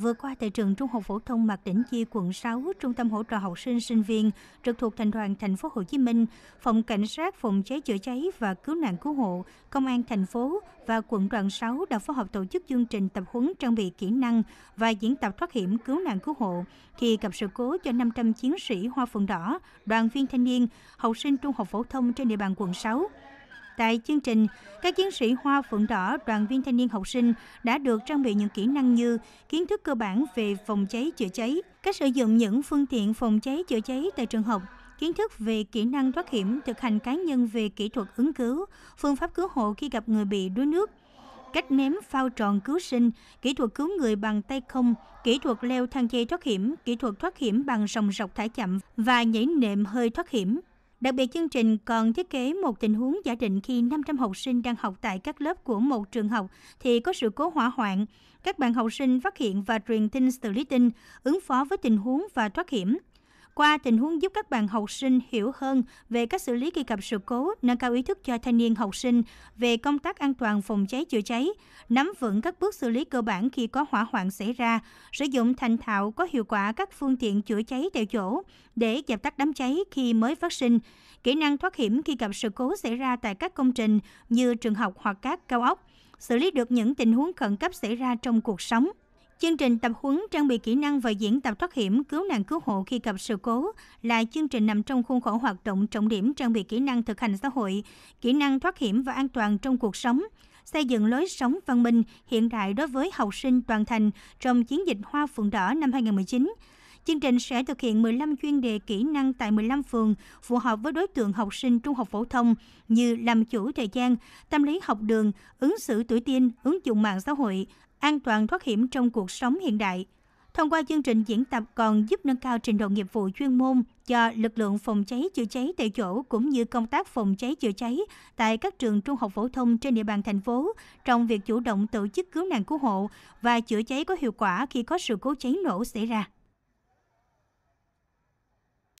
Vừa qua tại trường Trung học phổ thông Mạc Đỉnh Chi quận 6, Trung tâm hỗ trợ học sinh sinh viên trực thuộc Thành đoàn Thành phố Hồ Chí Minh, Phòng Cảnh sát phòng cháy chữa cháy và cứu nạn cứu hộ, Công an thành phố và quận đoàn 6 đã phối hợp tổ chức chương trình tập huấn trang bị kỹ năng và diễn tập thoát hiểm cứu nạn cứu hộ khi gặp sự cố cho 500 chiến sĩ Hoa Phượng Đỏ, đoàn viên thanh niên, học sinh trung học phổ thông trên địa bàn quận 6. Tại chương trình, các chiến sĩ Hoa Phượng Đỏ, đoàn viên thanh niên học sinh đã được trang bị những kỹ năng như kiến thức cơ bản về phòng cháy chữa cháy, cách sử dụng những phương tiện phòng cháy chữa cháy tại trường học, kiến thức về kỹ năng thoát hiểm, thực hành cá nhân về kỹ thuật ứng cứu, phương pháp cứu hộ khi gặp người bị đuối nước, cách ném phao tròn cứu sinh, kỹ thuật cứu người bằng tay không, kỹ thuật leo thang dây thoát hiểm, kỹ thuật thoát hiểm bằng sòng sọc thả chậm và nhảy nệm hơi thoát hiểm. Đặc biệt chương trình còn thiết kế một tình huống giả định khi 500 học sinh đang học tại các lớp của một trường học thì có sự cố hỏa hoạn. Các bạn học sinh phát hiện và truyền tin từ lý tin, ứng phó với tình huống và thoát hiểm qua tình huống giúp các bạn học sinh hiểu hơn về cách xử lý khi gặp sự cố, nâng cao ý thức cho thanh niên học sinh về công tác an toàn phòng cháy chữa cháy, nắm vững các bước xử lý cơ bản khi có hỏa hoạn xảy ra, sử dụng thành thạo có hiệu quả các phương tiện chữa cháy tại chỗ để dập tắt đám cháy khi mới phát sinh, kỹ năng thoát hiểm khi gặp sự cố xảy ra tại các công trình như trường học hoặc các cao ốc, xử lý được những tình huống khẩn cấp xảy ra trong cuộc sống. Chương trình tập huấn trang bị kỹ năng và diễn tập thoát hiểm cứu nạn cứu hộ khi gặp sự cố là chương trình nằm trong khuôn khổ hoạt động trọng điểm trang bị kỹ năng thực hành xã hội, kỹ năng thoát hiểm và an toàn trong cuộc sống, xây dựng lối sống văn minh hiện đại đối với học sinh toàn thành trong chiến dịch Hoa Phượng Đỏ năm 2019 Chương trình sẽ thực hiện 15 chuyên đề kỹ năng tại 15 phường phù hợp với đối tượng học sinh trung học phổ thông như làm chủ thời gian, tâm lý học đường, ứng xử tuổi tiên, ứng dụng mạng xã hội, an toàn thoát hiểm trong cuộc sống hiện đại. Thông qua chương trình diễn tập còn giúp nâng cao trình độ nghiệp vụ chuyên môn cho lực lượng phòng cháy chữa cháy tại chỗ cũng như công tác phòng cháy chữa cháy tại các trường trung học phổ thông trên địa bàn thành phố trong việc chủ động tổ chức cứu nạn cứu hộ và chữa cháy có hiệu quả khi có sự cố cháy nổ xảy ra.